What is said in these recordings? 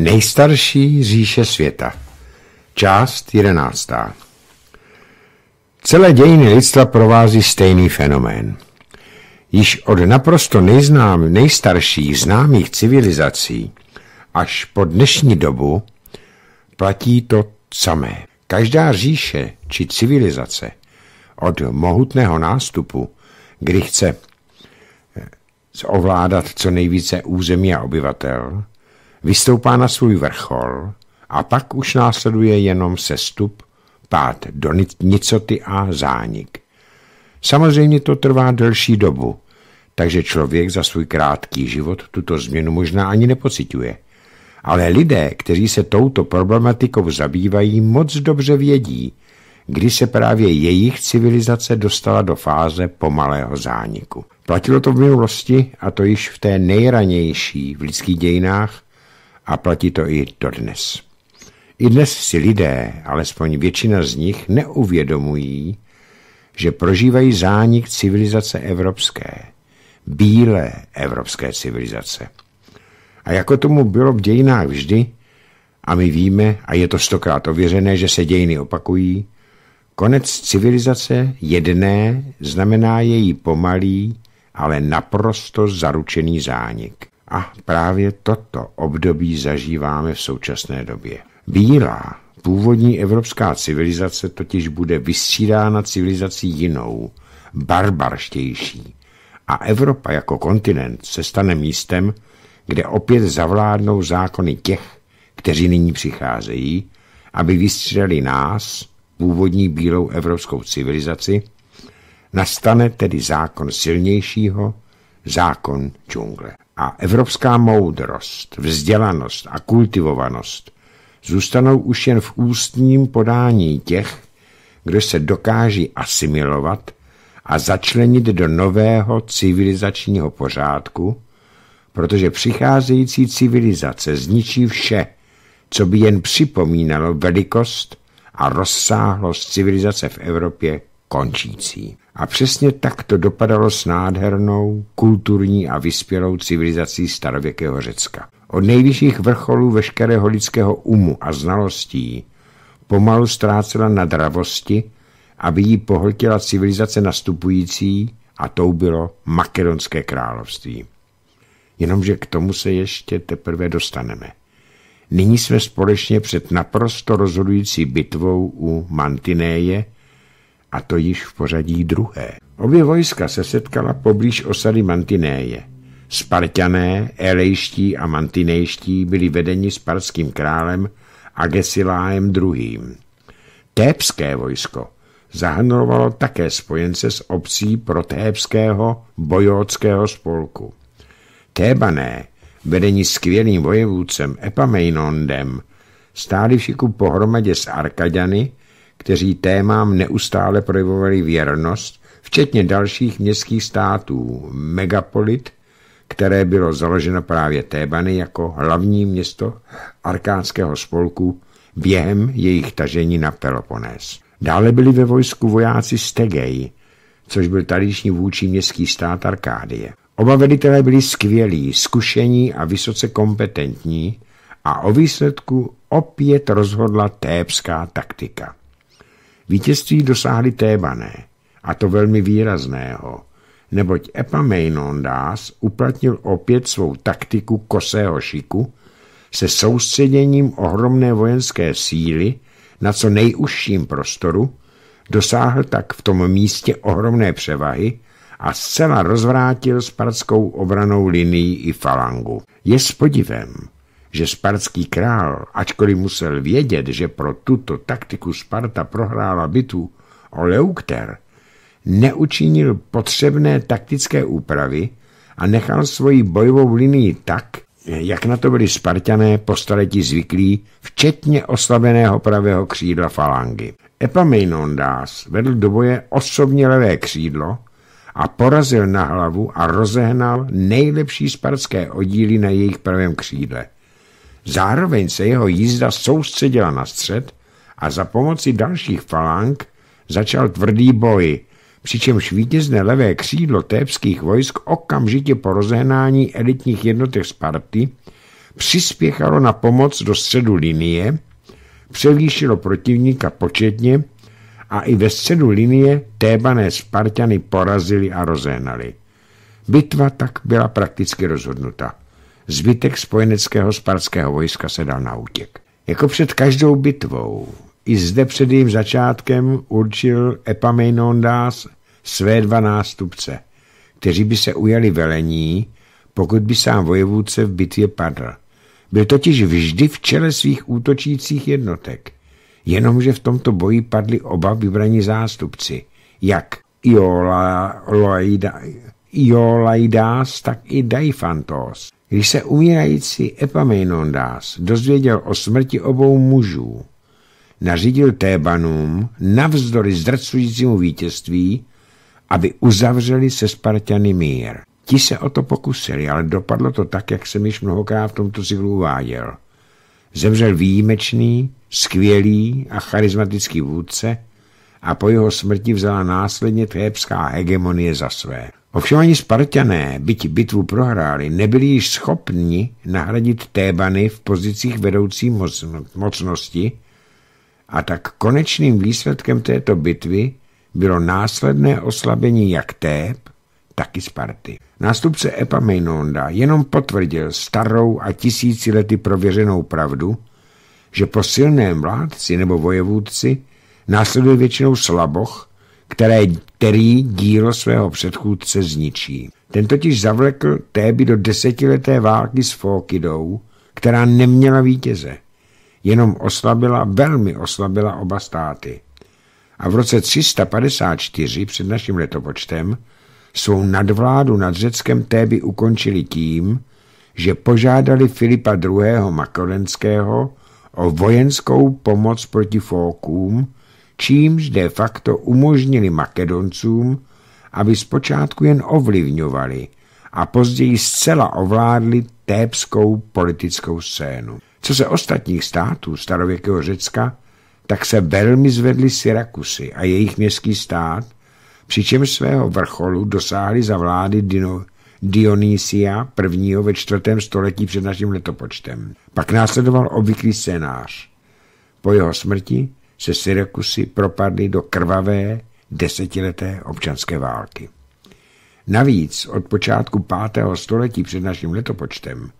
Nejstarší říše světa Část 11. Celé dějiny lidstva provází stejný fenomén. Již od naprosto nejznám, nejstarších známých civilizací až po dnešní dobu platí to samé. Každá říše či civilizace od mohutného nástupu, kdy chce eh, ovládat co nejvíce území a obyvatel, vystoupá na svůj vrchol a pak už následuje jenom sestup, pád do nicoty a zánik. Samozřejmě to trvá delší dobu, takže člověk za svůj krátký život tuto změnu možná ani nepocituje. Ale lidé, kteří se touto problematikou zabývají, moc dobře vědí, kdy se právě jejich civilizace dostala do fáze pomalého zániku. Platilo to v minulosti, a to již v té nejranější v lidských dějinách, a platí to i dodnes. I dnes si lidé, alespoň většina z nich, neuvědomují, že prožívají zánik civilizace evropské, bílé evropské civilizace. A jako tomu bylo v dějinách vždy, a my víme, a je to stokrát ověřené, že se dějiny opakují, konec civilizace jedné znamená její pomalý, ale naprosto zaručený zánik. A právě toto období zažíváme v současné době. Bílá, původní evropská civilizace totiž bude vystřídána civilizací jinou, barbarštější. A Evropa jako kontinent se stane místem, kde opět zavládnou zákony těch, kteří nyní přicházejí, aby vystřídali nás, původní bílou evropskou civilizaci, nastane tedy zákon silnějšího, zákon džungle a evropská moudrost, vzdělanost a kultivovanost zůstanou už jen v ústním podání těch, kdo se dokáží asimilovat a začlenit do nového civilizačního pořádku, protože přicházející civilizace zničí vše, co by jen připomínalo velikost a rozsáhlost civilizace v Evropě končící. A přesně tak to dopadalo s nádhernou, kulturní a vyspělou civilizací starověkého Řecka. Od nejvyšších vrcholů veškerého lidského umu a znalostí pomalu ztrácela na dravosti, aby ji pohltila civilizace nastupující a tou bylo Makedonské království. Jenomže k tomu se ještě teprve dostaneme. Nyní jsme společně před naprosto rozhodující bitvou u Mantinéje, a to již v pořadí druhé. Obě vojska se setkala poblíž osady Mantinéje. Spartané, elejští a mantinejští byli vedeni sparským králem Gesilájem II. Tépské vojsko zahrnovalo také spojence z obcí protépského bojotského spolku. Tébané, vedení skvělým vojevůdcem Epameinondem, stáli všiku pohromadě s Arkadiany kteří témám neustále projevovali věrnost, včetně dalších městských států, megapolit, které bylo založeno právě Tébany jako hlavní město arkánského spolku během jejich tažení na Peloponés. Dále byli ve vojsku vojáci z což byl tadyční vůči městský stát Arkádie. Oba velitelé byli skvělí, zkušení a vysoce kompetentní a o výsledku opět rozhodla tébská taktika. Vítězství dosáhli Tébané, a to velmi výrazného, neboť Epameinondas uplatnil opět svou taktiku kosého šiku se soustředěním ohromné vojenské síly na co nejužším prostoru, dosáhl tak v tom místě ohromné převahy, a zcela rozvrátil spartskou obranou linii i falangu. Je s podivem, že spartský král, ačkoliv musel vědět, že pro tuto taktiku Sparta prohrála bitu, o Leukter, neučinil potřebné taktické úpravy a nechal svoji bojovou linii tak, jak na to byli Spartané po staletí zvyklí, včetně oslabeného pravého křídla falangy. Epaminondas vedl do boje osobně levé křídlo a porazil na hlavu a rozehnal nejlepší spartské oddíly na jejich pravém křídle. Zároveň se jeho jízda soustředila na střed a za pomoci dalších falang začal tvrdý boj, přičemž vítězné levé křídlo tépských vojsk okamžitě po rozehnání elitních jednotek Sparty přispěchalo na pomoc do středu linie, převýšilo protivníka početně a i ve středu linie tébané Spartany porazili a rozehnali. Bitva tak byla prakticky rozhodnuta. Zbytek spojeneckého spartského vojska se dal na útěk. Jako před každou bitvou, i zde před jejím začátkem určil Epaminondas své dva nástupce, kteří by se ujali velení, pokud by sám vojevůdce v bitvě padl. Byl totiž vždy v čele svých útočících jednotek. Jenomže v tomto boji padli oba vybraní zástupci, jak Iolaidas, tak i Daifantos. Když se umírající Epaminondas dozvěděl o smrti obou mužů, nařídil Tébanům navzdory zdrcujícímu vítězství, aby uzavřeli se Spartany mír. Ti se o to pokusili, ale dopadlo to tak, jak jsem již mnohokrát v tomto cyklu uváděl. Zemřel výjimečný, skvělý a charismatický vůdce a po jeho smrti vzala následně thébská hegemonie za své. Ovšem ani Spartané, byť bitvu prohráli, nebyli již schopni nahradit Tébany v pozicích vedoucí mocnosti a tak konečným výsledkem této bitvy bylo následné oslabení jak Téb, tak i Sparty. Nástupce Epaminonda jenom potvrdil starou a tisíci lety prověřenou pravdu, že po silném vládci nebo vojevůdci následuje většinou slaboch, které, který dílo svého předchůdce zničí. Ten totiž zavlekl Téby do desetileté války s Fokidou, která neměla vítěze. Jenom oslabila, velmi oslabila oba státy. A v roce 354 před naším letopočtem svou nadvládu nad Řeckem Téby ukončili tím, že požádali Filipa II. Makolenského o vojenskou pomoc proti Fókům, čímž de facto umožnili Makedoncům, aby zpočátku jen ovlivňovali a později zcela ovládli tépskou politickou scénu. Co se ostatních států starověkého Řecka, tak se velmi zvedli Syrakusy a jejich městský stát, přičemž svého vrcholu dosáhli za vlády Dino, Dionysia, I. ve čtvrtém století před naším letopočtem. Pak následoval obvyklý scénář. Po jeho smrti se Syrakusy propadly do krvavé desetileté občanské války. Navíc od počátku 5. století před naším letopočtem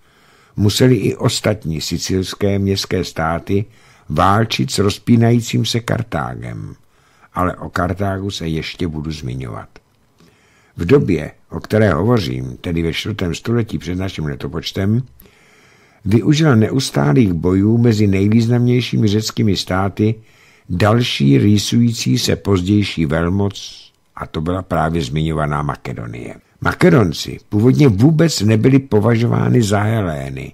museli i ostatní sicilské městské státy válčit s rozpínajícím se Kartágem, ale o Kartágu se ještě budu zmiňovat. V době, o které hovořím, tedy ve 4. století před naším letopočtem, využila neustálých bojů mezi nejvýznamnějšími řeckými státy další rýsující se pozdější velmoc, a to byla právě zmiňovaná Makedonie. Makedonci původně vůbec nebyli považováni za Helény.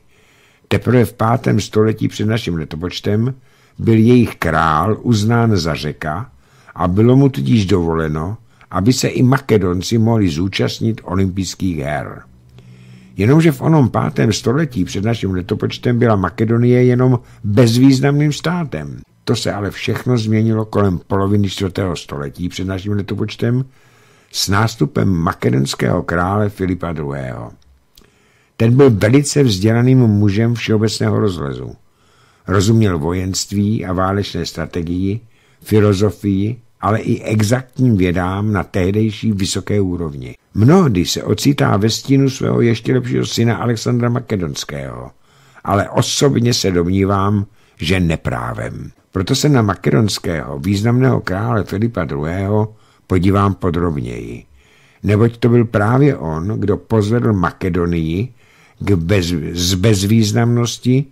Teprve v pátém století před naším letopočtem byl jejich král uznán za řeka a bylo mu tudíž dovoleno, aby se i Makedonci mohli zúčastnit olympijských her. Jenomže v onom pátém století před naším letopočtem byla Makedonie jenom bezvýznamným státem. To se ale všechno změnilo kolem poloviny 4. století před naším letopočtem s nástupem makedonského krále Filipa II. Ten byl velice vzdělaným mužem všeobecného rozlezu. Rozuměl vojenství a válečné strategii, filozofii, ale i exaktním vědám na tehdejší vysoké úrovni. Mnohdy se ocitá ve stínu svého ještě lepšího syna Alexandra Makedonského, ale osobně se domnívám, že neprávem. Proto se na makedonského významného krále Filipa II. podívám podrobněji, neboť to byl právě on, kdo pozvedl Makedonii k bez, z bezvýznamnosti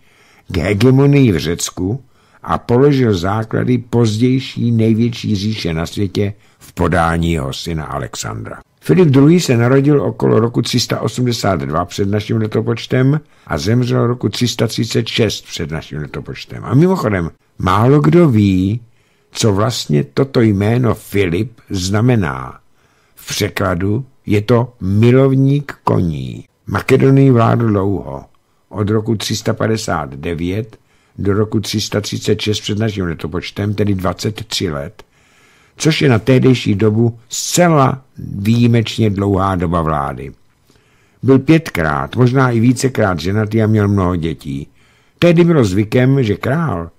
k hegemonii v Řecku a položil základy pozdější největší říše na světě v podání jeho syna Alexandra. Filip II. se narodil okolo roku 382 před naším letopočtem a zemřel roku 336 před naším letopočtem. A mimochodem, málo kdo ví, co vlastně toto jméno Filip znamená. V překladu je to milovník koní. Makedonii vládl dlouho, od roku 359 do roku 336 před naším letopočtem, tedy 23 let, což je na tehdejší dobu zcela výjimečně dlouhá doba vlády. Byl pětkrát, možná i vícekrát ženatý a měl mnoho dětí. Tehdy bylo zvykem, že král,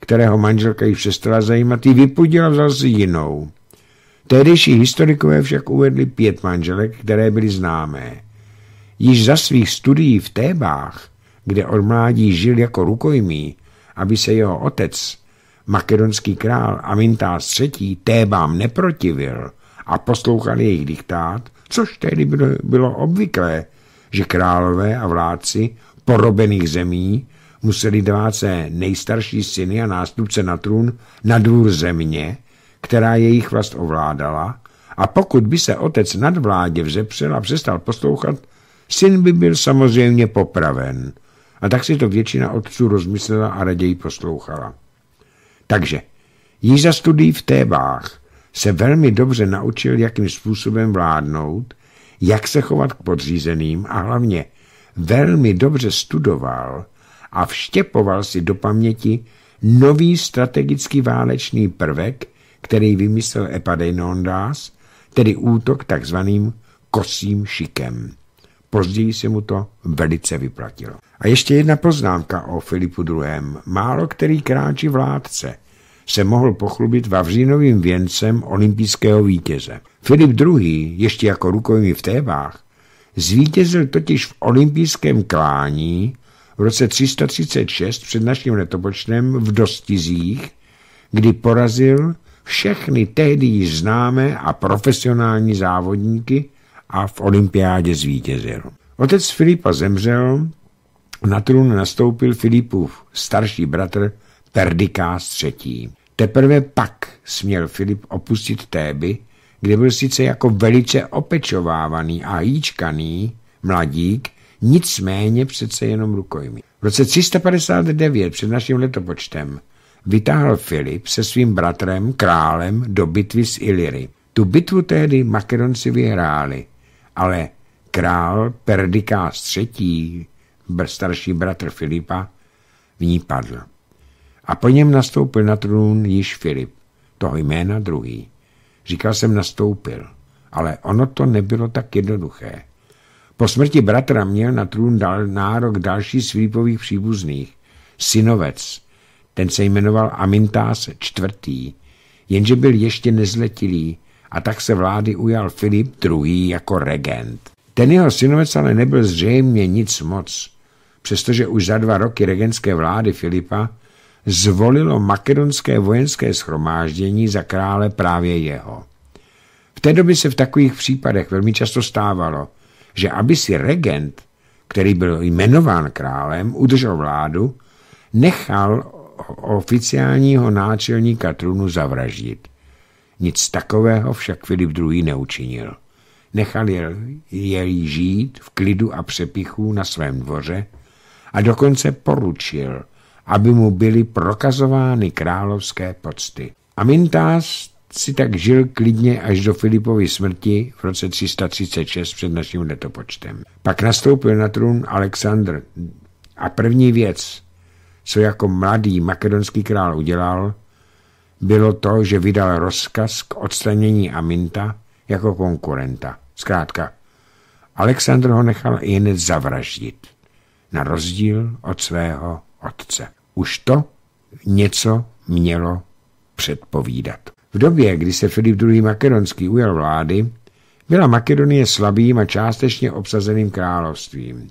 kterého manželka ji přestala zajímat, ji vypudil a vzal si jinou. Tehdejší historikové však uvedli pět manželek, které byly známé. Již za svých studií v Tébách, kde od mládí žil jako rukojmí, aby se jeho otec makedonský král Amintás III. Tébám neprotivil a poslouchal jejich diktát, což tehdy bylo, bylo obvyklé, že králové a vládci porobených zemí museli dát se nejstarší syny a nástupce na trůn na dvůr země, která jejich vlast ovládala a pokud by se otec nad vládě vzepřel a přestal poslouchat, syn by byl samozřejmě popraven. A tak si to většina otců rozmyslela a raději poslouchala. Takže již za studií v Tébách se velmi dobře naučil, jakým způsobem vládnout, jak se chovat k podřízeným a hlavně velmi dobře studoval a vštěpoval si do paměti nový strategický válečný prvek, který vymyslel Epadeinondas, tedy útok takzvaným kosím šikem. Později se mu to velice vyplatilo. A ještě jedna poznámka o Filipu II. Málo který kráči vládce se mohl pochlubit Vavřínovým věncem olympijského vítěze. Filip II. ještě jako rukojmí v Tébách zvítězil totiž v olympijském klání v roce 336 před naším letopočtem v Dostizích, kdy porazil všechny tehdy známé a profesionální závodníky, a v olympiádě zvítězil. Otec Filipa zemřel, na trůn nastoupil Filipův starší bratr Perdikás III. Teprve pak směl Filip opustit Téby, kde byl sice jako velice opečovávaný a jíčkaný mladík, nicméně přece jenom rukojmí. V roce 359 před naším letopočtem vytáhl Filip se svým bratrem, králem, do bitvy s Iliry. Tu bitvu tehdy Makedonci vyhráli ale král Perdikás III., starší bratr Filipa, v ní padl. A po něm nastoupil na trůn již Filip, toho jména druhý. Říkal jsem nastoupil, ale ono to nebylo tak jednoduché. Po smrti bratra měl na trůn dal nárok další z Filipových příbuzných, synovec. Ten se jmenoval Amintás IV., jenže byl ještě nezletilý, a tak se vlády ujal Filip II. jako regent. Ten jeho synovec ale nebyl zřejmě nic moc, přestože už za dva roky regentské vlády Filipa zvolilo makedonské vojenské schromáždění za krále právě jeho. V té době se v takových případech velmi často stávalo, že aby si regent, který byl jmenován králem, udržel vládu, nechal oficiálního náčelníka trůnu zavraždit. Nic takového však Filip II. neučinil. Nechal jej žít v klidu a přepichu na svém dvoře a dokonce poručil, aby mu byly prokazovány královské pocty. Amintás si tak žil klidně až do Filipovy smrti v roce 336 před naším letopočtem. Pak nastoupil na trůn Alexandr a první věc, co jako mladý makedonský král udělal, bylo to, že vydal rozkaz k odstranění Aminta jako konkurenta. Zkrátka, Alexandr ho nechal i hned zavraždit, na rozdíl od svého otce. Už to něco mělo předpovídat. V době, kdy se Filip II. Makedonský ujel vlády, byla Makedonie slabým a částečně obsazeným královstvím.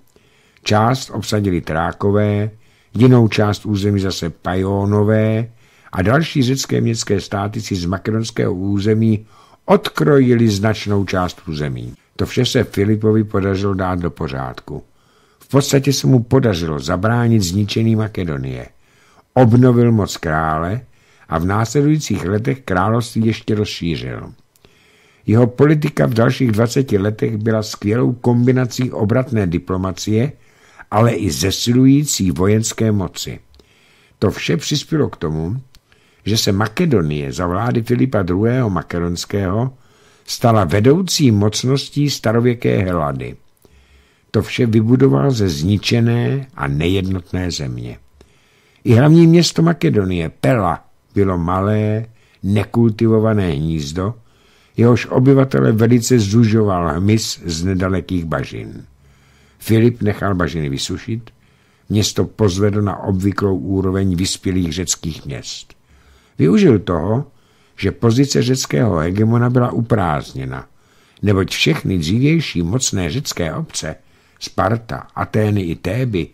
Část obsadili Trákové, jinou část území zase Pajónové, a další řecké městské státy si z makedonského území odkrojili značnou část území. To vše se Filipovi podařilo dát do pořádku. V podstatě se mu podařilo zabránit zničení Makedonie. Obnovil moc krále a v následujících letech království ještě rozšířil. Jeho politika v dalších 20 letech byla skvělou kombinací obratné diplomacie, ale i zesilující vojenské moci. To vše přispělo k tomu, že se Makedonie za vlády Filipa II. Makedonského stala vedoucí mocností starověké Helady. To vše vybudoval ze zničené a nejednotné země. I hlavní město Makedonie, Pela, bylo malé, nekultivované hnízdo, jehož obyvatele velice zužoval hmyz z nedalekých bažin. Filip nechal bažiny vysušit, město pozvedl na obvyklou úroveň vyspělých řeckých měst. Využil toho, že pozice řeckého hegemona byla uprázněna, neboť všechny dřívější mocné řecké obce, Sparta, Atény i Téby,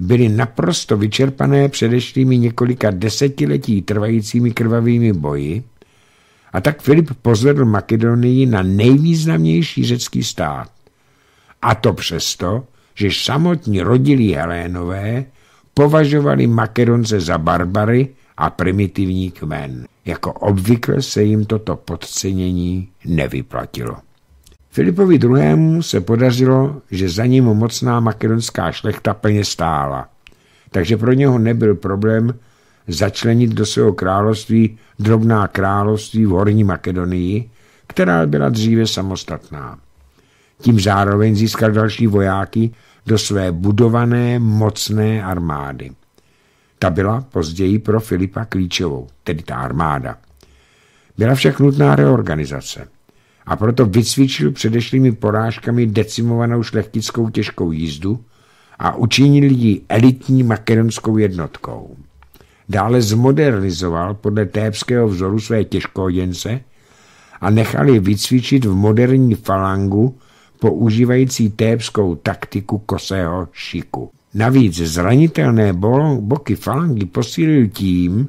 byly naprosto vyčerpané předešlými několika desetiletí trvajícími krvavými boji a tak Filip pozvedl Makedonii na nejvýznamnější řecký stát. A to přesto, že samotní rodilí Helénové považovali Makedonce za barbary a primitivní kmen. Jako obvykle se jim toto podcenění nevyplatilo. Filipovi II. se podařilo, že za ním mocná makedonská šlechta plně stála, takže pro něho nebyl problém začlenit do svého království drobná království v Horní Makedonii, která byla dříve samostatná. Tím zároveň získal další vojáky do své budované mocné armády. Ta byla později pro Filipa klíčovou, tedy ta armáda. Byla však nutná reorganizace a proto vycvičil předešlými porážkami decimovanou šlechtickou těžkou jízdu a učinil ji elitní makedonskou jednotkou. Dále zmodernizoval podle tébského vzoru své těžkojence a nechal je vycvičit v moderní falangu používající tébskou taktiku kosého šiku. Navíc zranitelné boky falangy posílil tím,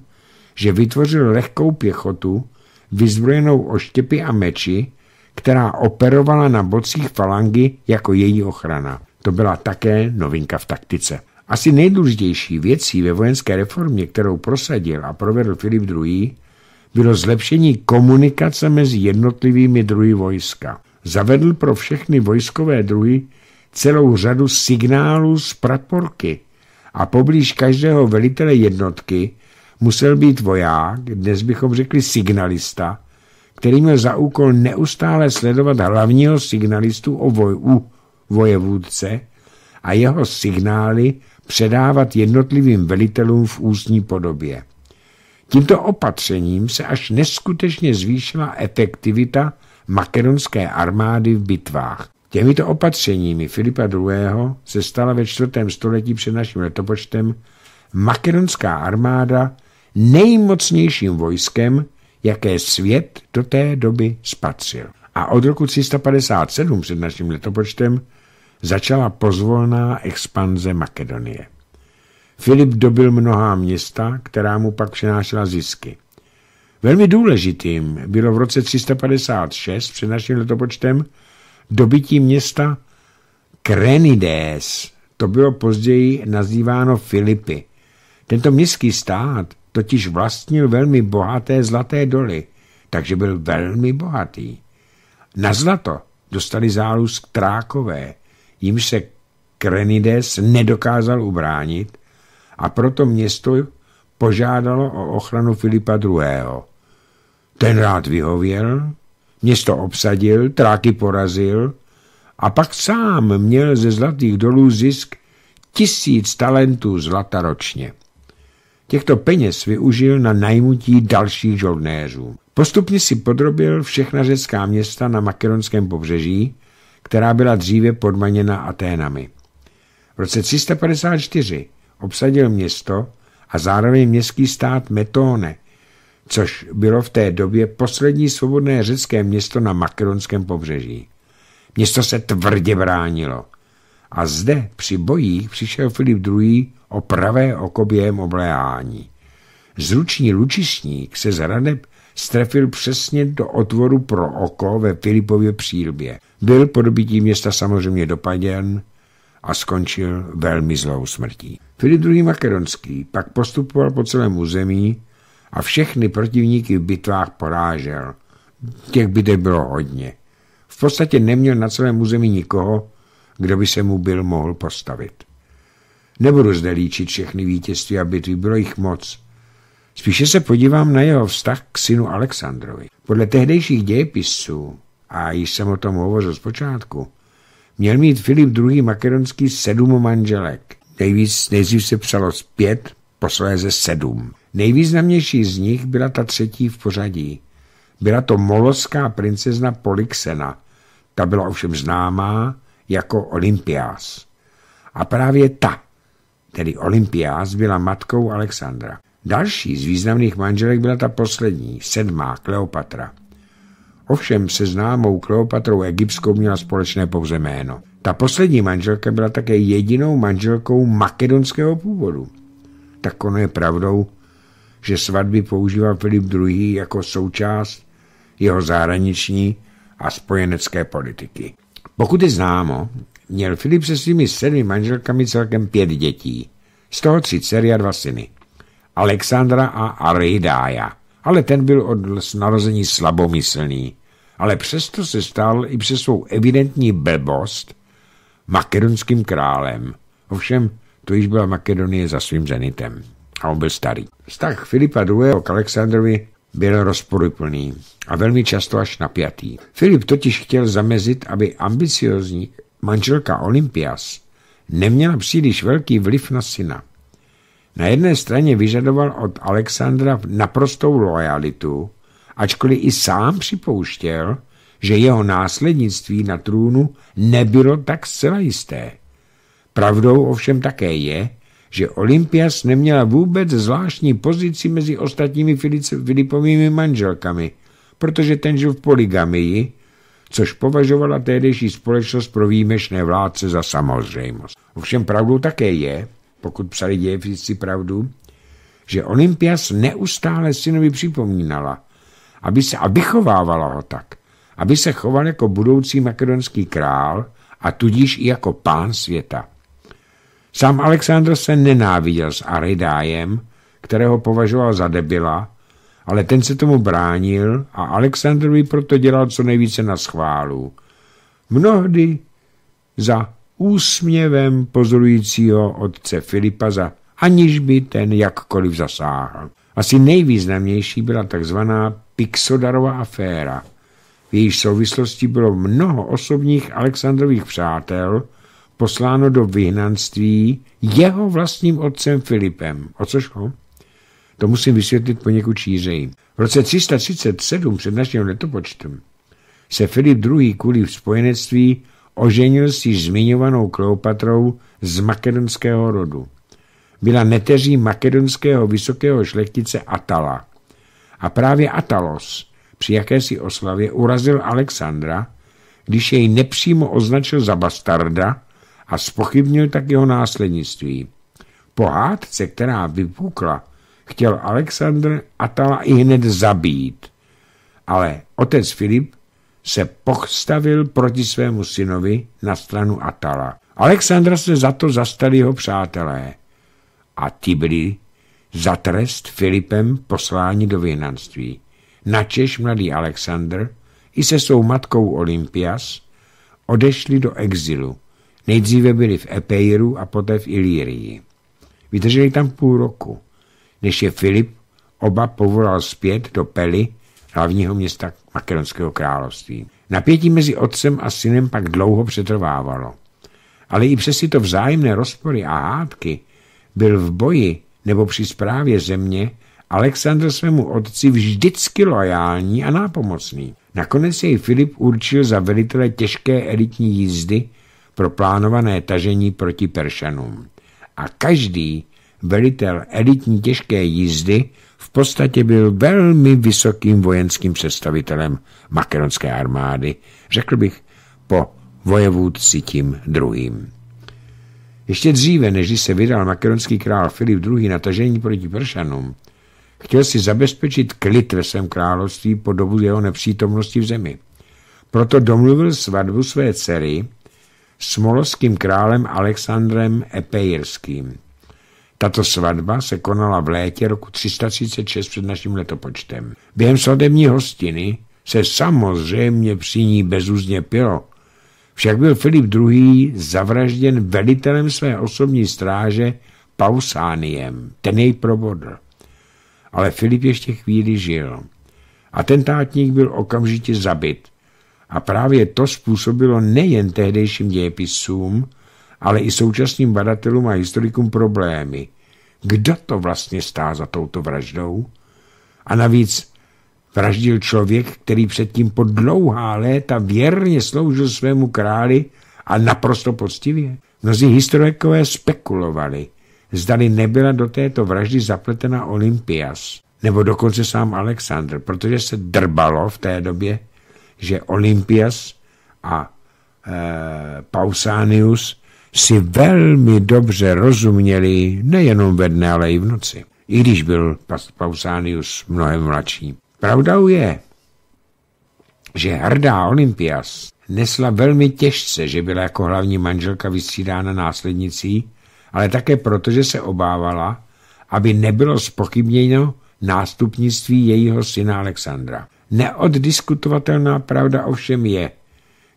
že vytvořil lehkou pěchotu, vyzbrojenou oštěpy a meči, která operovala na bocích falangy jako její ochrana. To byla také novinka v taktice. Asi nejdůležitější věcí ve vojenské reformě, kterou prosadil a provedl Filip II., bylo zlepšení komunikace mezi jednotlivými druhy vojska. Zavedl pro všechny vojskové druhy celou řadu signálů z praporky a poblíž každého velitele jednotky musel být voják, dnes bychom řekli signalista, který měl za úkol neustále sledovat hlavního signalistu o voj, u vojevůdce a jeho signály předávat jednotlivým velitelům v ústní podobě. Tímto opatřením se až neskutečně zvýšila efektivita makedonské armády v bitvách. Těmito opatřeními Filipa II. se stala ve čtvrtém století před naším letopočtem makedonská armáda nejmocnějším vojskem, jaké svět do té doby spatřil. A od roku 357 před naším letopočtem začala pozvolná expanze Makedonie. Filip dobil mnohá města, která mu pak přinášela zisky. Velmi důležitým bylo v roce 356 před naším letopočtem dobytí města Krenides. To bylo později nazýváno Filipy. Tento městský stát totiž vlastnil velmi bohaté zlaté doly, takže byl velmi bohatý. Na zlato dostali zálusk trákové, jim se Krenides nedokázal ubránit a proto město požádalo o ochranu Filipa II. Ten rád vyhověl Město obsadil, tráky porazil a pak sám měl ze zlatých dolů zisk tisíc talentů zlata ročně. Těchto peněz využil na najmutí dalších žoldnéřů. Postupně si podrobil všechna řecká města na makedonském pobřeží, která byla dříve podmaněna Aténami. V roce 354 obsadil město a zároveň městský stát Metone, což bylo v té době poslední svobodné řecké město na makedonském pobřeží. Město se tvrdě bránilo. A zde při bojích přišel Filip II. o pravé oko během obléhání. Zruční lučišník se z hradeb strefil přesně do otvoru pro oko ve Filipově přílbě. Byl po dobití města samozřejmě dopaděn a skončil velmi zlou smrtí. Filip II. Makedonský pak postupoval po celém území a všechny protivníky v bitvách porážel. Těch bitev bylo hodně. V podstatě neměl na celém území nikoho, kdo by se mu byl mohl postavit. Nebudu zde líčit všechny vítězství a bitvy, bylo jich moc. Spíše se podívám na jeho vztah k synu Alexandrovi. Podle tehdejších dějepisců, a již jsem o tom hovořil zpočátku, měl mít Filip II. Makedonský sedm manželek. Nejvíc nejdřív se psalo z pět, posléze sedm. Nejvýznamnější z nich byla ta třetí v pořadí. Byla to moloská princezna Polixena. Ta byla ovšem známá jako Olympiás. A právě ta, tedy Olympiás, byla matkou Alexandra. Další z významných manželek byla ta poslední, sedmá, Kleopatra. Ovšem se známou Kleopatrou egyptskou měla společné pouze jméno. Ta poslední manželka byla také jedinou manželkou makedonského původu. Tak ono je pravdou, že svatby používal Filip II. jako součást jeho zahraniční a spojenecké politiky. Pokud je známo, měl Filip se svými sedmi manželkami celkem pět dětí, z toho tři dcery a dva syny. Alexandra a Aridája, ale ten byl od narození slabomyslný, ale přesto se stal i přes svou evidentní blbost makedonským králem. Ovšem, to již byla Makedonie za svým zenitem a on byl starý. Vztah Filipa II. k Alexandrovi byl rozporuplný a velmi často až napjatý. Filip totiž chtěl zamezit, aby ambiciozní manželka Olympias neměla příliš velký vliv na syna. Na jedné straně vyžadoval od Alexandra naprostou lojalitu, ačkoliv i sám připouštěl, že jeho následnictví na trůnu nebylo tak zcela jisté. Pravdou ovšem také je, že Olympias neměla vůbec zvláštní pozici mezi ostatními Filipovými manželkami, protože ten žil v poligamii, což považovala tehdejší společnost pro výjimečné vládce za samozřejmost. Ovšem pravdou také je, pokud psali dějepisci pravdu, že Olympias neustále synovi připomínala, aby se, a vychovávala ho tak, aby se choval jako budoucí makedonský král a tudíž i jako pán světa. Sám Alexandr se nenáviděl s Aridájem, kterého považoval za debila, ale ten se tomu bránil a by proto dělal co nejvíce na schválu. Mnohdy za úsměvem pozorujícího otce Filipa, za, aniž by ten jakkoliv zasáhl. Asi nejvýznamnější byla takzvaná Pixodarova aféra. V jejíž souvislosti bylo mnoho osobních Alexandrových přátel, posláno do vyhnanství jeho vlastním otcem Filipem. O což ho? To musím vysvětlit poněkud šířeji. V roce 337 před naším letopočtem se Filip II. kvůli v spojenectví oženil s již zmiňovanou Kleopatrou z makedonského rodu. Byla neteří makedonského vysokého šlechtice Atala. A právě Atalos při jakési oslavě urazil Alexandra, když jej nepřímo označil za bastarda a spochybnil tak jeho následnictví. Po hádce, která vypukla, chtěl Alexandr Atala i hned zabít. Ale otec Filip se postavil proti svému synovi na stranu Atala. Alexandra se za to zastali jeho přátelé a ti byli za trest Filipem posláni do věnanství. Načež mladý Alexandr i se svou matkou Olympias odešli do exilu. Nejdříve byli v Epeiru a poté v Ilírii. Vydrželi tam půl roku, než je Filip oba povolal zpět do Pely, hlavního města Makedonského království. Napětí mezi otcem a synem pak dlouho přetrvávalo. Ale i přes tyto vzájemné rozpory a hádky byl v boji nebo při správě země Alexandr svému otci vždycky lojální a nápomocný. Nakonec jej Filip určil za velitele těžké elitní jízdy pro plánované tažení proti Peršanům. A každý velitel elitní těžké jízdy v podstatě byl velmi vysokým vojenským představitelem makedonské armády, řekl bych po vojevůdci tím druhým. Ještě dříve, než se vydal makedonský král Filip II. na tažení proti Peršanům, chtěl si zabezpečit klid ve svém království po dobu jeho nepřítomnosti v zemi. Proto domluvil svatbu své dcery molovským králem Alexandrem Epeirským. Tato svatba se konala v létě roku 336 před naším letopočtem. Během svatební hostiny se samozřejmě při ní bezúzně pilo. Však byl Filip II. zavražděn velitelem své osobní stráže Pausániem, ten jej probodl. Ale Filip ještě chvíli žil. Atentátník byl okamžitě zabit a právě to způsobilo nejen tehdejším dějepisům, ale i současným badatelům a historikům problémy. Kdo to vlastně stá za touto vraždou? A navíc vraždil člověk, který předtím po dlouhá léta věrně sloužil svému králi a naprosto poctivě. Mnozí historikové spekulovali, zdali nebyla do této vraždy zapletena Olympias, nebo dokonce sám Alexandr, protože se drbalo v té době že Olympias a e, Pausanius si velmi dobře rozuměli nejenom ve dne, ale i v noci. I když byl Pausanius mnohem mladší. Pravdou je, že hrdá Olympias nesla velmi těžce, že byla jako hlavní manželka vystřídána následnicí, ale také proto, že se obávala, aby nebylo spochybněno nástupnictví jejího syna Alexandra. Neoddiskutovatelná pravda ovšem je,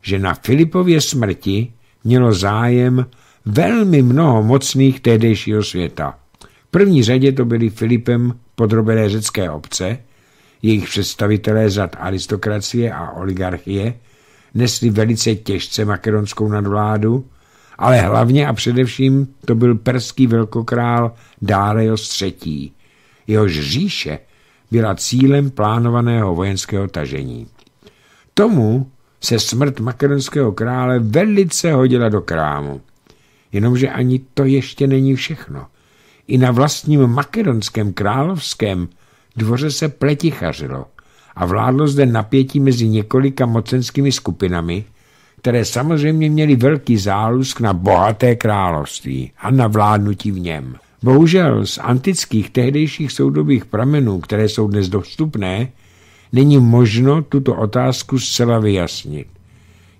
že na Filipově smrti mělo zájem velmi mnoho mocných tehdejšího světa. V první řadě to byly Filipem podrobené řecké obce, jejich představitelé zad aristokracie a oligarchie nesli velice těžce makedonskou nadvládu, ale hlavně a především to byl perský velkokrál Dárejos III. Jehož říše byla cílem plánovaného vojenského tažení. Tomu se smrt makedonského krále velice hodila do krámu. Jenomže ani to ještě není všechno. I na vlastním makedonském královském dvoře se pletichařilo a vládlo zde napětí mezi několika mocenskými skupinami, které samozřejmě měly velký zálusk na bohaté království a na vládnutí v něm. Bohužel z antických tehdejších soudobých pramenů, které jsou dnes dostupné, není možno tuto otázku zcela vyjasnit.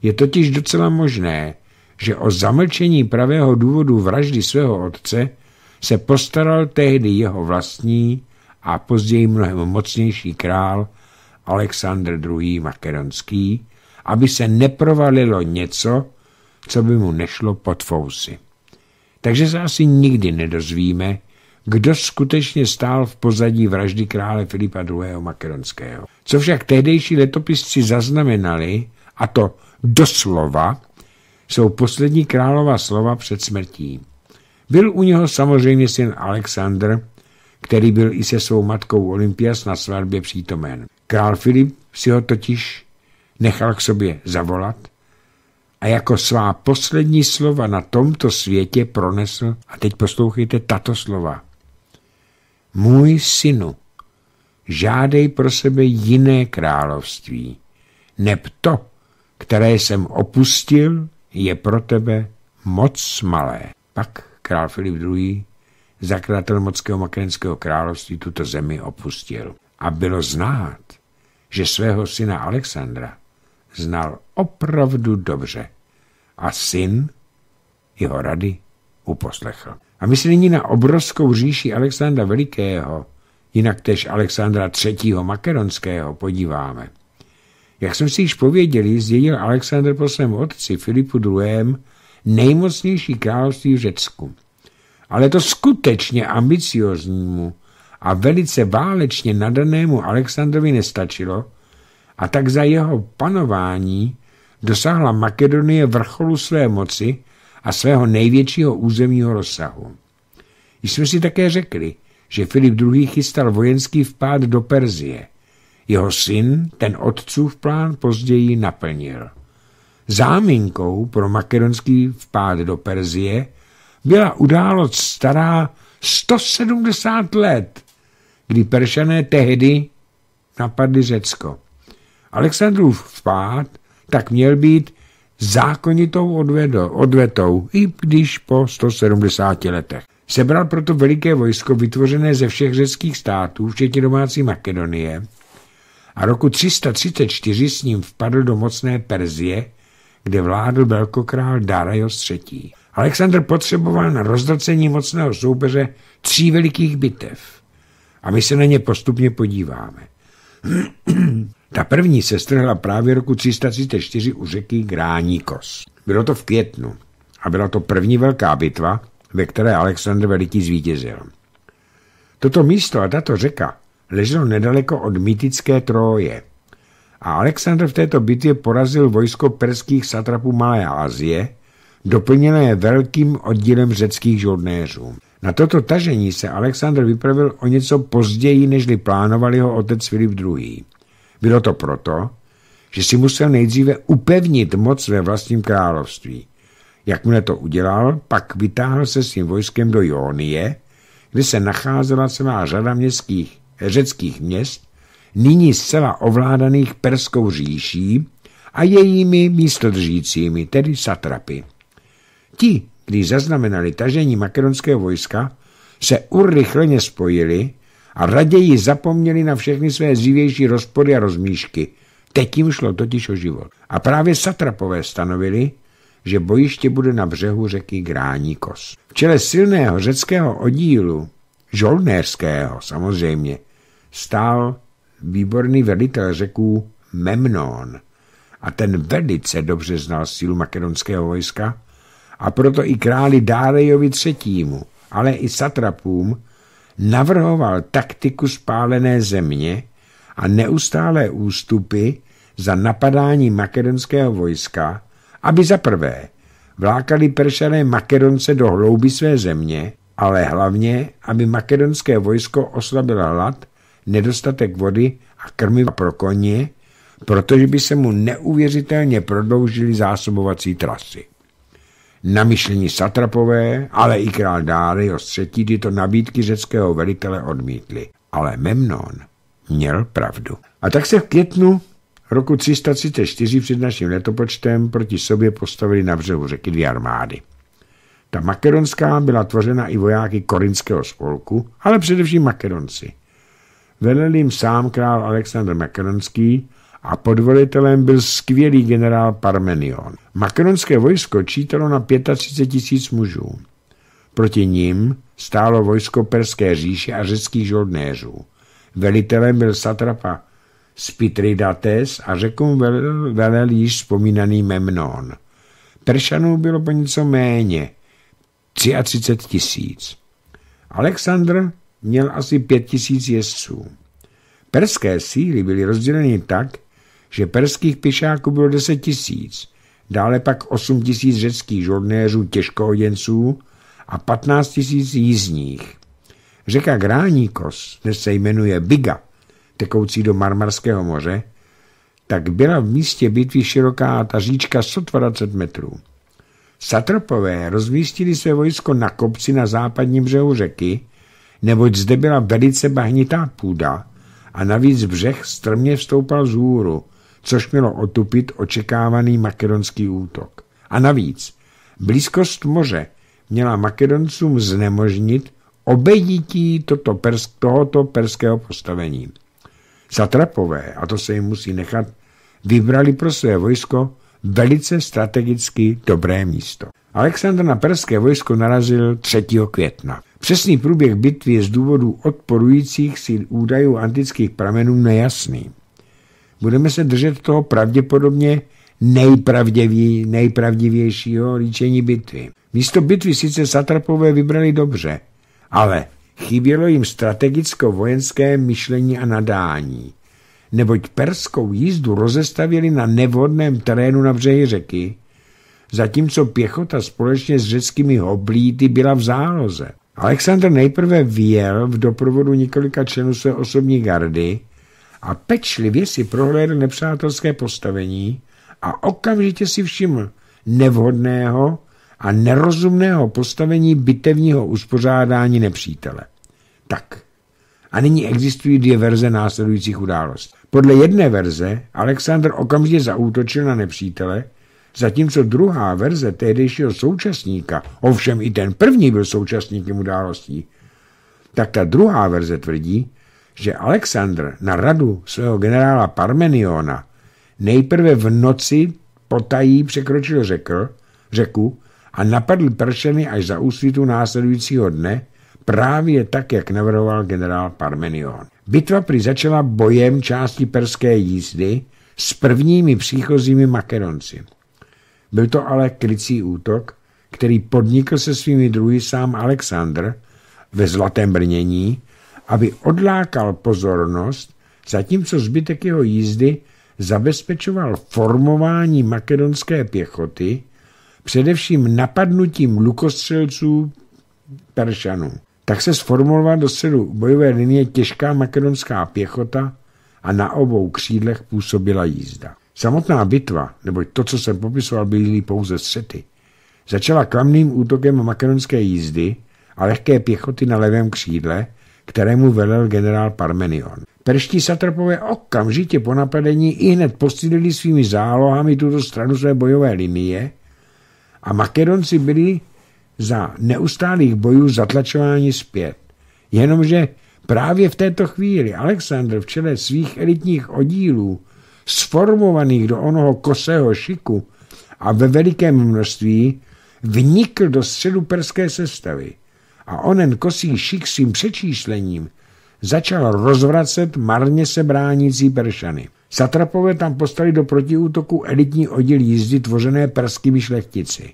Je totiž docela možné, že o zamlčení pravého důvodu vraždy svého otce se postaral tehdy jeho vlastní a později mnohem mocnější král Alexandr II. Makedonský, aby se neprovalilo něco, co by mu nešlo pod fousy takže se asi nikdy nedozvíme, kdo skutečně stál v pozadí vraždy krále Filipa II. Makedonského. Co však tehdejší letopisci zaznamenali, a to doslova, jsou poslední králova slova před smrtí. Byl u něho samozřejmě syn Alexandr, který byl i se svou matkou Olympias na svatbě přítomen. Král Filip si ho totiž nechal k sobě zavolat a jako svá poslední slova na tomto světě pronesl, a teď poslouchejte tato slova. Můj synu, žádej pro sebe jiné království, neb to, které jsem opustil, je pro tebe moc malé. Pak král Filip II zakladatel Mockého makedonského království tuto zemi opustil. A bylo znát, že svého syna Alexandra znal opravdu dobře a syn jeho rady uposlechl. A my nyní na obrovskou říši Alexandra Velikého, jinak tež Alexandra III. Makedonského, podíváme. Jak jsme si již pověděli, zdědil Alexandr po svém otci Filipu II. nejmocnější království v Řecku. Ale to skutečně ambicioznímu a velice válečně nadanému Alexandrovi nestačilo, a tak za jeho panování dosáhla Makedonie vrcholu své moci a svého největšího územního rozsahu. Již jsme si také řekli, že Filip II. chystal vojenský vpád do Perzie. Jeho syn ten otcův plán později naplnil. Záminkou pro makedonský vpád do Perzie byla událost stará 170 let, kdy Peršané tehdy napadli Řecko. Alexandrův vpád tak měl být zákonitou odvedo, odvetou, i když po 170 letech. Sebral proto veliké vojsko vytvořené ze všech řeckých států, včetně domácí Makedonie, a roku 334 s ním vpadl do mocné Perzie, kde vládl velkokrál Darius III. Alexandr potřeboval na rozdracení mocného soupeře tří velikých bitev. A my se na ně postupně podíváme. Ta první se strhla právě roku 334 u řeky Gráníkos. Bylo to v květnu a byla to první velká bitva, ve které Alexandr Veliký zvítězil. Toto místo a tato řeka leželo nedaleko od mýtické Troje. a Alexandr v této bitvě porazil vojsko perských satrapů Malé Asie, doplněné velkým oddílem řeckých žoldnéřů. Na toto tažení se Alexandr vypravil o něco později, nežli plánoval ho otec Filip II. Bylo to proto, že si musel nejdříve upevnit moc ve vlastním království. Jakmile to udělal, pak vytáhl se svým vojskem do Jónie, kde se nacházela celá řada městských, řeckých měst, nyní zcela ovládaných Perskou říší a jejími místodržícími, tedy satrapy. Ti, když zaznamenali tažení makedonského vojska, se urychleně spojili a raději zapomněli na všechny své dřívější rozpory a rozmíšky. Teď jim šlo totiž o život. A právě satrapové stanovili, že bojiště bude na břehu řeky Gráníkos. V čele silného řeckého oddílu, žolnéřského samozřejmě, stál výborný velitel řeků Memnon. A ten velice dobře znal sílu makedonského vojska a proto i králi Dárejovi třetímu, ale i satrapům navrhoval taktiku spálené země a neustálé ústupy za napadání makedonského vojska, aby za prvé vlákali peršané Makedonce do hlouby své země, ale hlavně, aby makedonské vojsko oslabil hlad, nedostatek vody a krmiva pro koně, protože by se mu neuvěřitelně prodloužily zásobovací trasy namyšlení satrapové, ale i král Darius III tyto nabídky řeckého velitele odmítli. Ale Memnon měl pravdu. A tak se v květnu roku 334 před naším letopočtem proti sobě postavili na břehu řeky dvě armády. Ta makedonská byla tvořena i vojáky korinského spolku, ale především makedonci. Velel jim sám král Alexandr Makedonský, a velitelem byl skvělý generál Parmenion. Makronské vojsko čítalo na 35 tisíc mužů. Proti ním stálo vojsko Perské říše a řeckých žoldnéřů. Velitelem byl satrapa Spitridates a řekům velel, velel již vzpomínaný Memnon. Peršanů bylo po něco méně, 33 tisíc. Alexandr měl asi 5 tisíc jezdců. Perské síly byly rozděleny tak, že perských pěšáků bylo 10 tisíc, dále pak 8 tisíc řeckých žodnéřů těžkohoděnců a 15 tisíc jízdních. Řeka Gráníkos, dnes se jmenuje Biga, tekoucí do Marmarského moře, tak byla v místě bitvy široká ta říčka 120 metrů. Satropové rozmístili své vojsko na kopci na západním břehu řeky, neboť zde byla velice bahnitá půda a navíc břeh strmě vstoupal z hůru, což mělo otupit očekávaný makedonský útok. A navíc, blízkost moře měla makedoncům znemožnit obejítí toto pers tohoto perského postavení. Satrapové, a to se jim musí nechat, vybrali pro své vojsko velice strategicky dobré místo. Aleksandr na perské vojsko narazil 3. května. Přesný průběh bitvy je z důvodu odporujících si údajů antických pramenů nejasný budeme se držet toho pravděpodobně nejpravdivějšího líčení bitvy. Místo bitvy sice satrapové vybrali dobře, ale chybělo jim strategicko-vojenské myšlení a nadání, neboť perskou jízdu rozestavili na nevhodném terénu na břehy řeky, zatímco pěchota společně s řeckými hoblíty byla v záloze. Alexandr nejprve vyjel v doprovodu několika členů své osobní gardy, a pečlivě si prohlédl nepřátelské postavení a okamžitě si všiml nevhodného a nerozumného postavení bitevního uspořádání nepřítele. Tak. A nyní existují dvě verze následujících událostí. Podle jedné verze Alexander okamžitě zaútočil na nepřítele, zatímco druhá verze tehdejšího současníka, ovšem i ten první byl současníkem událostí, tak ta druhá verze tvrdí, že Alexandr na radu svého generála Parmeniona nejprve v noci potají překročil řekl, řeku a napadl pršeny až za úsvitu následujícího dne, právě tak, jak navrhoval generál Parmenion. Bitva prý začala bojem části perské jízdy s prvními příchozími Makedonci. Byl to ale krycí útok, který podnikl se svými druhy sám Alexandr ve zlatém brnění aby odlákal pozornost, zatímco zbytek jeho jízdy zabezpečoval formování makedonské pěchoty, především napadnutím lukostřelců Peršanů. Tak se sformulovala do středu bojové linie těžká makedonská pěchota a na obou křídlech působila jízda. Samotná bitva, neboť to, co jsem popisoval, byly pouze střety, začala klamným útokem makedonské jízdy a lehké pěchoty na levém křídle, kterému velel generál Parmenion. Perští satrapové okamžitě po napadení i hned posílili svými zálohami tuto stranu své bojové linie a Makedonci byli za neustálých bojů zatlačováni zpět. Jenomže právě v této chvíli Alexandr v čele svých elitních oddílů, sformovaných do onoho kosého šiku a ve velikém množství, vnikl do středu perské sestavy – a onen kosý šik svým přečíšlením začal rozvracet marně se bránící Peršany. Satrapové tam postali do protiútoku elitní oddíl jízdy tvořené perskými šlechtici.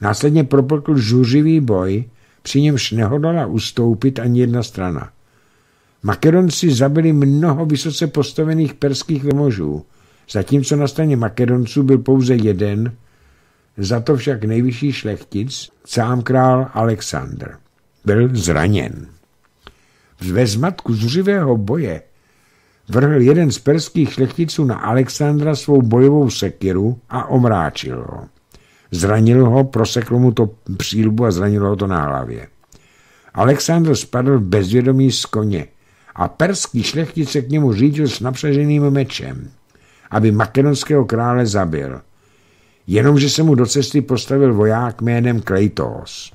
Následně propokl žuřivý boj, při němž nehodala ustoupit ani jedna strana. Makedonci zabili mnoho vysoce postavených perských vemožů, zatímco na straně Makedonců byl pouze jeden, za to však nejvyšší šlechtic, sám král Alexander, byl zraněn. Ve zmatku zuřivého boje vrhl jeden z perských šlechticů na Alexandra svou bojovou sekiru a omráčil ho. Zranil ho, proseklo mu to přílbu a zranilo ho to na hlavě. Alexandr spadl v bezvědomí z koně a perský šlechtic se k němu řídil s napřeženým mečem, aby makedonského krále zabil – jenomže se mu do cesty postavil voják jménem Kleitos,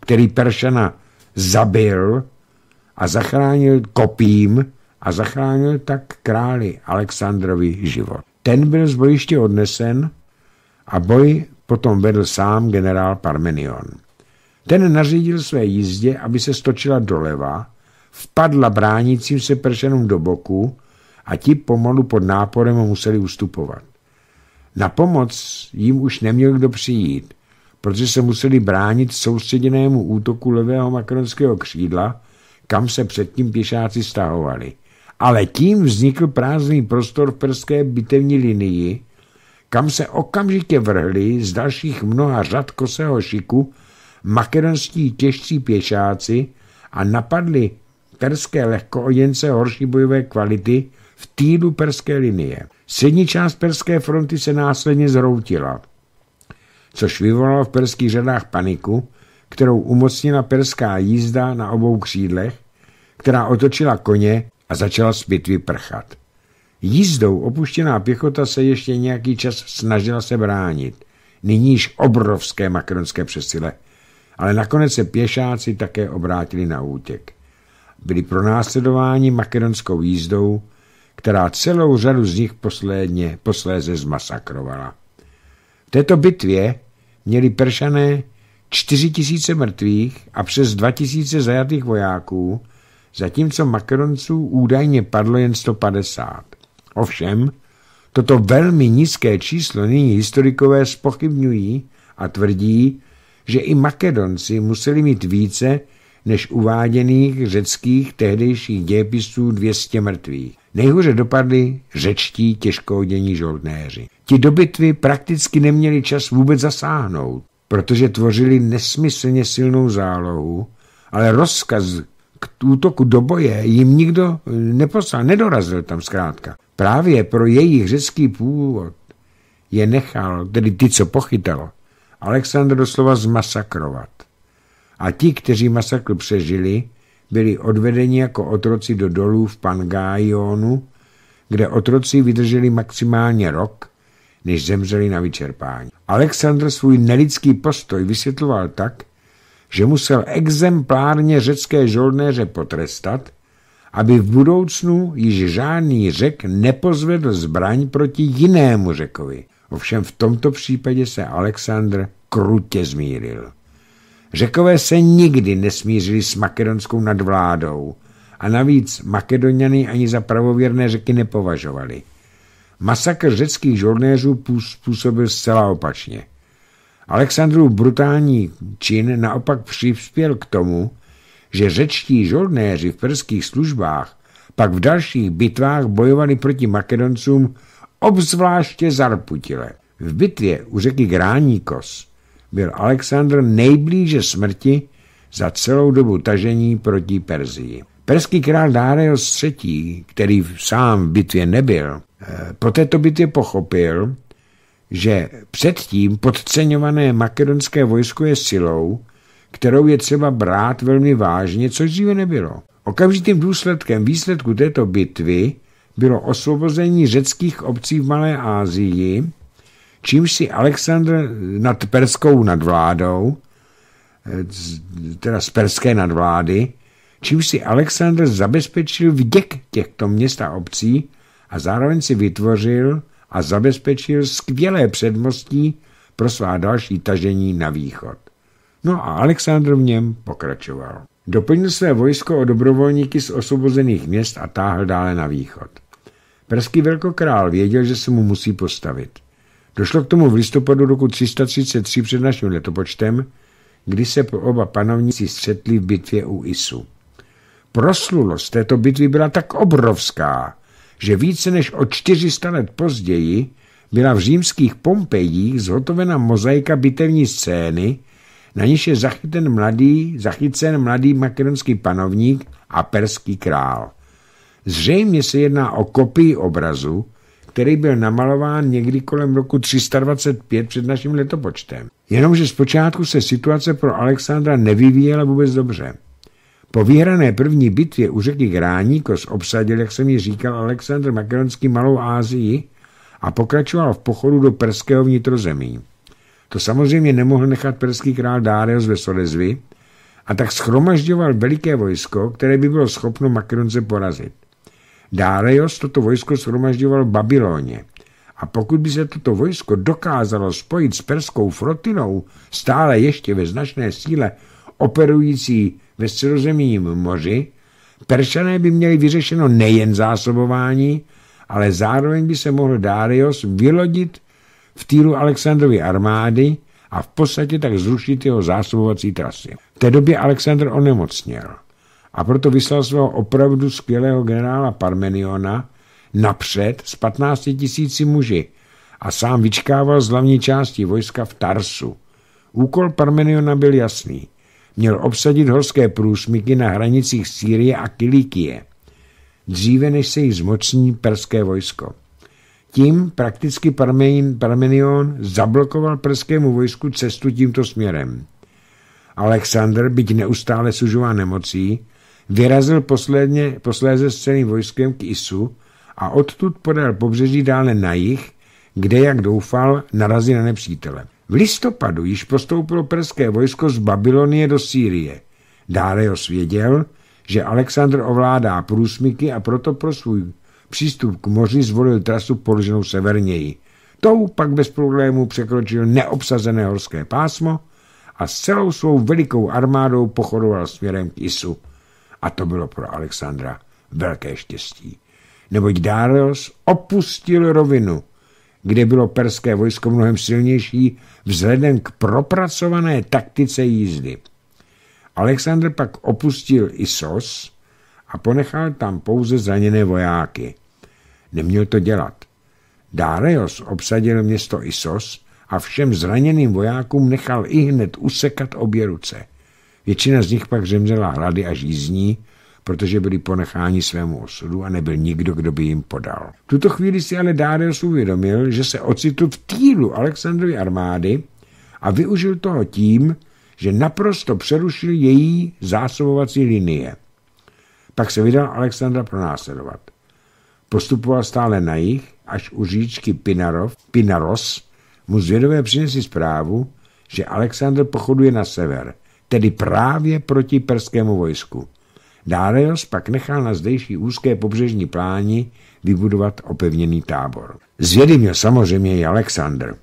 který Peršana zabil a zachránil kopím a zachránil tak králi Alexandrovi život. Ten byl z bojiště odnesen a boj potom vedl sám generál Parmenion. Ten nařídil své jízdě, aby se stočila doleva, vpadla bránícím se Peršanům do boku a ti pomalu pod náporem museli ustupovat. Na pomoc jim už neměl kdo přijít, protože se museli bránit soustředěnému útoku levého makronského křídla, kam se předtím pěšáci stahovali. Ale tím vznikl prázdný prostor v perské bitevní linii, kam se okamžitě vrhli z dalších mnoha řad koseho šiku makedonští těžcí pěšáci a napadli perské lehkooděnce horší bojové kvality, v týlu perské linie. Střední část perské fronty se následně zhroutila, což vyvolalo v perských řadách paniku, kterou umocnila perská jízda na obou křídlech, která otočila koně a začala z bitvy prchat. Jízdou opuštěná pěchota se ještě nějaký čas snažila se bránit, nyníž obrovské makronské přesile, ale nakonec se pěšáci také obrátili na útěk. Byli pronásledováni makedonskou jízdou, která celou řadu z nich posledně posléze zmasakrovala. V této bitvě měli Peršané 4 tisíce mrtvých a přes 2 tisíce zajatých vojáků, zatímco Makedonců údajně padlo jen 150. Ovšem, toto velmi nízké číslo nyní historikové spochybňují a tvrdí, že i Makedonci museli mít více než uváděných řeckých tehdejších dějepisů 200 mrtvých. Nejhůře dopadli řečtí těžkoudění žoldnéři. Ti do bitvy prakticky neměli čas vůbec zasáhnout, protože tvořili nesmyslně silnou zálohu, ale rozkaz k útoku do boje jim nikdo eh, neposlal, nedorazil tam zkrátka. Právě pro jejich řecký původ je nechal, tedy ty, co pochytal, Alexandr doslova zmasakrovat. A ti, kteří masakr přežili, byli odvedeni jako otroci do dolů v Pangájonu, kde otroci vydrželi maximálně rok, než zemřeli na vyčerpání. Alexandr svůj nelidský postoj vysvětloval tak, že musel exemplárně řecké žolnéře potrestat, aby v budoucnu již žádný řek nepozvedl zbraň proti jinému řekovi. Ovšem v tomto případě se Alexandr krutě zmíril. Řekové se nikdy nesmířili s makedonskou nadvládou a navíc Makedoniany ani za pravověrné řeky nepovažovali. Masakr řeckých žolnéřů působil zcela opačně. Alexandru brutální čin naopak přispěl k tomu, že řečtí žolnéři v perských službách pak v dalších bitvách bojovali proti Makedoncům obzvláště zarputile. V bitvě u řeky Gráníkos byl Alexandr nejblíže smrti za celou dobu tažení proti Perzii. Perský král Darius III., který sám v bitvě nebyl, eh, po této bitvě pochopil, že předtím podceňované makedonské vojsko je silou, kterou je třeba brát velmi vážně, což dříve nebylo. Okamžitým důsledkem výsledku této bitvy bylo osvobození řeckých obcí v Malé Ázii čímž si Alexandr nad perskou nadvládou, eh, teda z perské nadvlády, čímž si Alexandr zabezpečil vděk těchto měst a obcí a zároveň si vytvořil a zabezpečil skvělé předmostí pro svá další tažení na východ. No a Alexandr v něm pokračoval. Doplnil své vojsko o dobrovolníky z osvobozených měst a táhl dále na východ. Perský velkokrál věděl, že se mu musí postavit. Došlo k tomu v listopadu roku 333 před naším letopočtem, kdy se oba panovníci střetli v bitvě u Isu. Proslulost této bitvy byla tak obrovská, že více než o 400 let později byla v římských Pompejích zhotovena mozaika bitevní scény, na níž je zachycen mladý, zachycen mladý makedonský panovník a perský král. Zřejmě se jedná o kopii obrazu, který byl namalován někdy kolem roku 325 před naším letopočtem. Jenomže zpočátku se situace pro Alexandra nevyvíjela vůbec dobře. Po vyhrané první bitvě u řeky Gráníkos obsadil, jak jsem ji říkal, Alexandr Makedonský Malou Ázii a pokračoval v pochodu do perského vnitrozemí. To samozřejmě nemohl nechat perský král Darius ve Solezvi a tak schromažďoval veliké vojsko, které by bylo schopno Makedonce porazit. Jos toto vojsko shromažďoval v Babyloně. A pokud by se toto vojsko dokázalo spojit s perskou flotinou, stále ještě ve značné síle, operující ve středozemním moři, Peršané by měli vyřešeno nejen zásobování, ale zároveň by se mohl Darius vylodit v týru Alexandrovy armády a v podstatě tak zrušit jeho zásobovací trasy. V té době Alexandr onemocněl a proto vyslal svého opravdu skvělého generála Parmeniona napřed s 15 tisíci muži a sám vyčkával z hlavní části vojska v Tarsu. Úkol Parmeniona byl jasný. Měl obsadit horské průsmyky na hranicích Sýrie a Kilikie, dříve než se jich zmocní perské vojsko. Tím prakticky Parmenion zablokoval perskému vojsku cestu tímto směrem. Alexander, byť neustále sužován nemocí, Vyrazil posledně, posléze s celým vojskem k Isu a odtud podal pobřeží dále na jih, kde, jak doufal, narazí na nepřítele. V listopadu již postoupilo perské vojsko z Babylonie do Sýrie. Dárius věděl, že Alexandr ovládá průsmyky a proto pro svůj přístup k moři zvolil trasu položenou severněji. Tou pak bez problémů překročil neobsazené horské pásmo a s celou svou velikou armádou pochodoval směrem k Isu. A to bylo pro Alexandra velké štěstí. Neboť Darius opustil rovinu, kde bylo perské vojsko mnohem silnější vzhledem k propracované taktice jízdy. Alexandr pak opustil Isos a ponechal tam pouze zraněné vojáky. Neměl to dělat. Dáreos obsadil město Isos a všem zraněným vojákům nechal i hned usekat obě ruce. Většina z nich pak zemřela hlady a žízní, protože byli ponecháni svému osudu a nebyl nikdo, kdo by jim podal. V tuto chvíli si ale Darius uvědomil, že se ocitl v týlu Alexandrovy armády a využil toho tím, že naprosto přerušil její zásobovací linie. Pak se vydal Alexandra pronásledovat. Postupoval stále na jich, až u říčky Pinarov, Pinaros mu zvědové přinesli zprávu, že Alexandr pochoduje na sever – tedy právě proti perskému vojsku. Darius pak nechal na zdejší úzké pobřežní pláni vybudovat opevněný tábor. měl samozřejmě i Alexandr.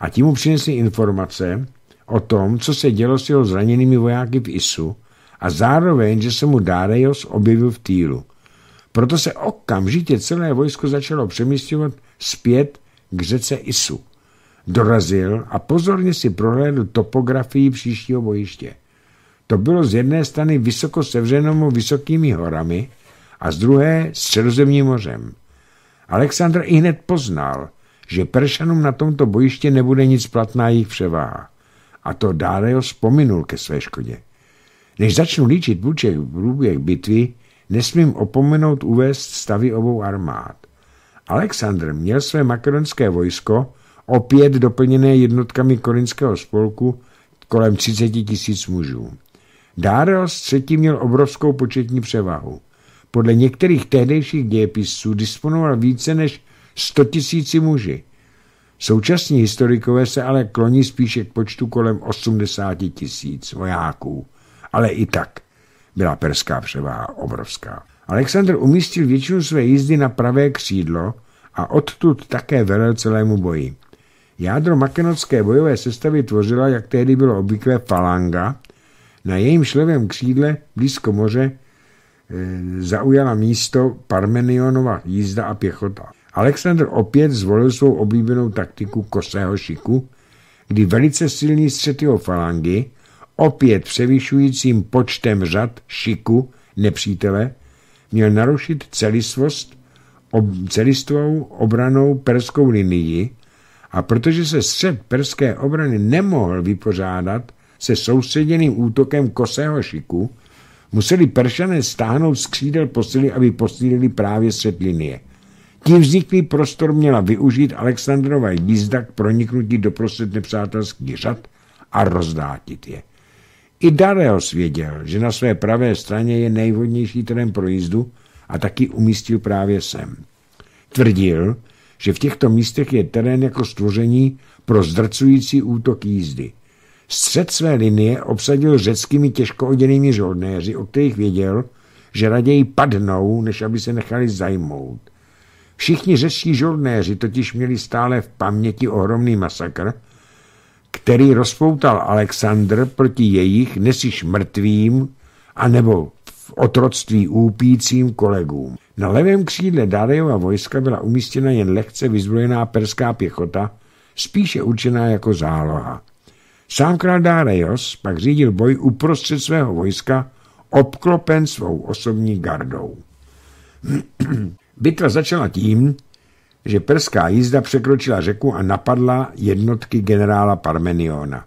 A tím mu přinesli informace o tom, co se dělo s jeho zraněnými vojáky v Isu a zároveň, že se mu Darius objevil v Týlu. Proto se okamžitě celé vojsko začalo přemysťovat zpět k řece Isu dorazil a pozorně si prohlédl topografii příštího bojiště. To bylo z jedné strany vysoko sevřenomu vysokými horami a z druhé středozemním mořem. Alexandr i hned poznal, že Peršanům na tomto bojiště nebude nic platná jejich převáha. A to dále ho vzpominul ke své škodě. Než začnu líčit průběh bitvy, nesmím opomenout uvést stavy obou armád. Alexandr měl své makedonské vojsko opět doplněné jednotkami korinského spolku kolem 30 tisíc mužů. Dáros třetí měl obrovskou početní převahu. Podle některých tehdejších dějepisců disponoval více než 100 tisíci muži. Současní historikové se ale kloní spíše k počtu kolem 80 tisíc vojáků. Ale i tak byla perská převaha obrovská. Alexandr umístil většinu své jízdy na pravé křídlo a odtud také velel celému boji. Jádro makedonské bojové sestavy tvořila, jak tehdy bylo obvyklé, falanga. Na jejím šlevém křídle blízko moře eh, zaujala místo Parmenionova jízda a pěchota. Alexandr opět zvolil svou oblíbenou taktiku kosého šiku, kdy velice silný střet jeho falangy, opět převyšujícím počtem řad šiku nepřítele, měl narušit celistvost, ob, celistvou obranou perskou linii, a protože se střed perské obrany nemohl vypořádat se soustředěným útokem kosého šiku, museli peršané stáhnout z křídel posily, aby posílili právě střed linie. Tím vzniklý prostor měla využít Aleksandrova jízda k proniknutí do prostřed nepřátelských řad a rozdátit je. I Dareos věděl, že na své pravé straně je nejvhodnější terén pro jízdu a taky umístil právě sem. Tvrdil, že v těchto místech je terén jako stvoření pro zdrcující útok jízdy. Střed své linie obsadil řeckými těžko oděnými žoldnéři, o kterých věděl, že raději padnou, než aby se nechali zajmout. Všichni řeští žoldnéři totiž měli stále v paměti ohromný masakr, který rozpoutal Alexandr proti jejich nesiš mrtvým, anebo otroctví úpícím kolegům. Na levém křídle Dariova vojska byla umístěna jen lehce vyzbrojená perská pěchota, spíše určená jako záloha. Sám král Darius pak řídil boj uprostřed svého vojska, obklopen svou osobní gardou. Bitva začala tím, že perská jízda překročila řeku a napadla jednotky generála Parmeniona.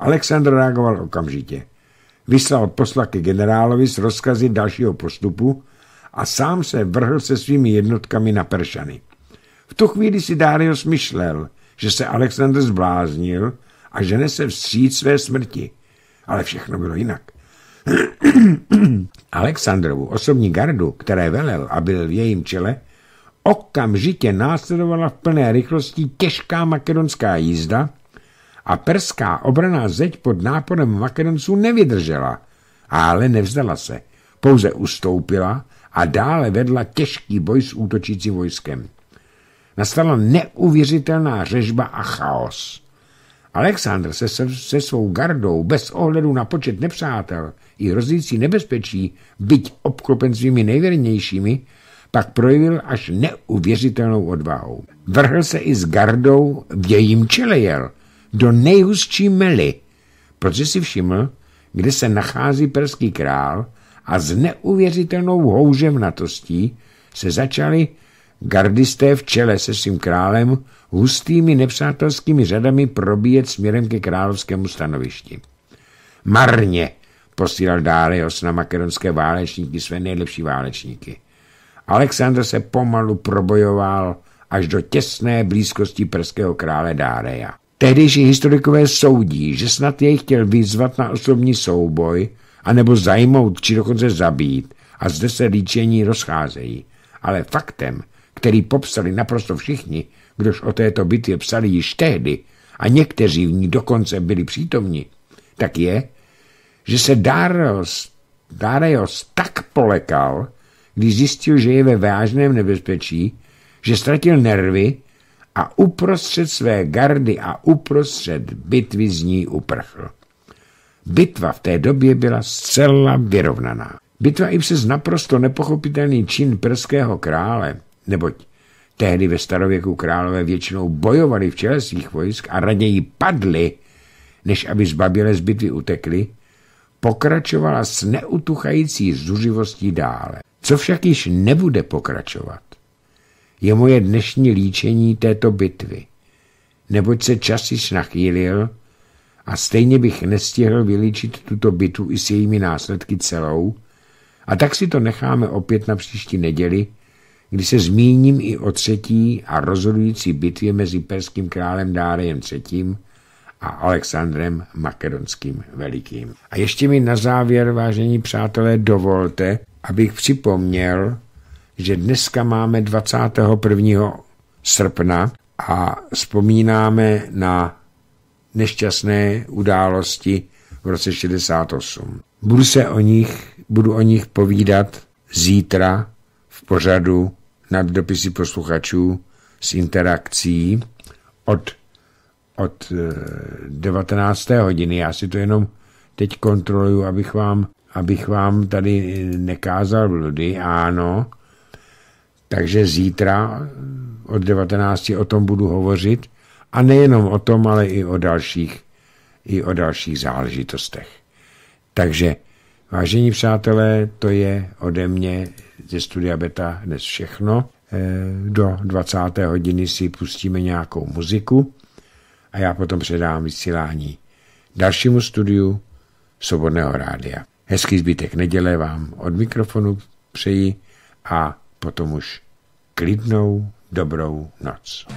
Alexandr reagoval okamžitě – vyslal posla ke generálovi s rozkazy dalšího postupu a sám se vrhl se svými jednotkami na Peršany. V tu chvíli si Darius myšlel, že se Alexander zbláznil a že nese vstříc své smrti. Ale všechno bylo jinak. Alexandrovu osobní gardu, které velel a byl v jejím čele, okamžitě následovala v plné rychlosti těžká makedonská jízda, a perská obraná zeď pod náporem Makedonců nevydržela, ale nevzdala se, pouze ustoupila a dále vedla těžký boj s útočící vojskem. Nastala neuvěřitelná řežba a chaos. Alexandr se, se se svou gardou bez ohledu na počet nepřátel i hrozící nebezpečí, byť obklopen svými nejvěrnějšími, pak projevil až neuvěřitelnou odvahou. Vrhl se i s gardou, v jejím čele jel do nejhustší mely, protože si všiml, kde se nachází perský král a s neuvěřitelnou houževnatostí se začali gardisté v čele se svým králem hustými nepřátelskými řadami probíjet směrem ke královskému stanovišti. Marně posílal dále osna makedonské válečníky své nejlepší válečníky. Alexandr se pomalu probojoval až do těsné blízkosti perského krále Dáreja. Tehdejší historikové soudí, že snad jej chtěl vyzvat na osobní souboj, anebo zajmout, či dokonce zabít, a zde se líčení rozcházejí. Ale faktem, který popsali naprosto všichni, kdož o této bitvě psali již tehdy, a někteří v ní dokonce byli přítomni, tak je, že se Darius, Darius tak polekal, když zjistil, že je ve vážném nebezpečí, že ztratil nervy a uprostřed své gardy a uprostřed bitvy z ní uprchl. Bitva v té době byla zcela vyrovnaná. Bitva i přes naprosto nepochopitelný čin perského krále, neboť tehdy ve starověku králové většinou bojovali v čele svých vojsk a raději padli, než aby zbaběle z bitvy utekli, pokračovala s neutuchající zuřivostí dále, co však již nebude pokračovat je moje dnešní líčení této bitvy, neboť se čas již nachýlil a stejně bych nestihl vylíčit tuto bitvu i s jejími následky celou, a tak si to necháme opět na příští neděli, kdy se zmíním i o třetí a rozhodující bitvě mezi perským králem Dárejem III. a Alexandrem Makedonským velikým. A ještě mi na závěr, vážení přátelé, dovolte, abych připomněl, že dneska máme 21. srpna a vzpomínáme na nešťastné události v roce 68. Budu se o nich, budu o nich povídat zítra v pořadu nad dopisy posluchačů s interakcí od, od 19. Eh, hodiny. Já si to jenom teď kontroluju, abych vám, abych vám tady eh, nekázal vludy. Ano, takže zítra od 19. o tom budu hovořit a nejenom o tom, ale i o dalších, i o dalších záležitostech. Takže, vážení přátelé, to je ode mě ze Studia Beta dnes všechno. Eh, do 20. hodiny si pustíme nějakou muziku a já potom předám vysílání dalšímu studiu Svobodného rádia. Hezký zbytek neděle vám od mikrofonu přeji a potom už klidnou dobrou noc.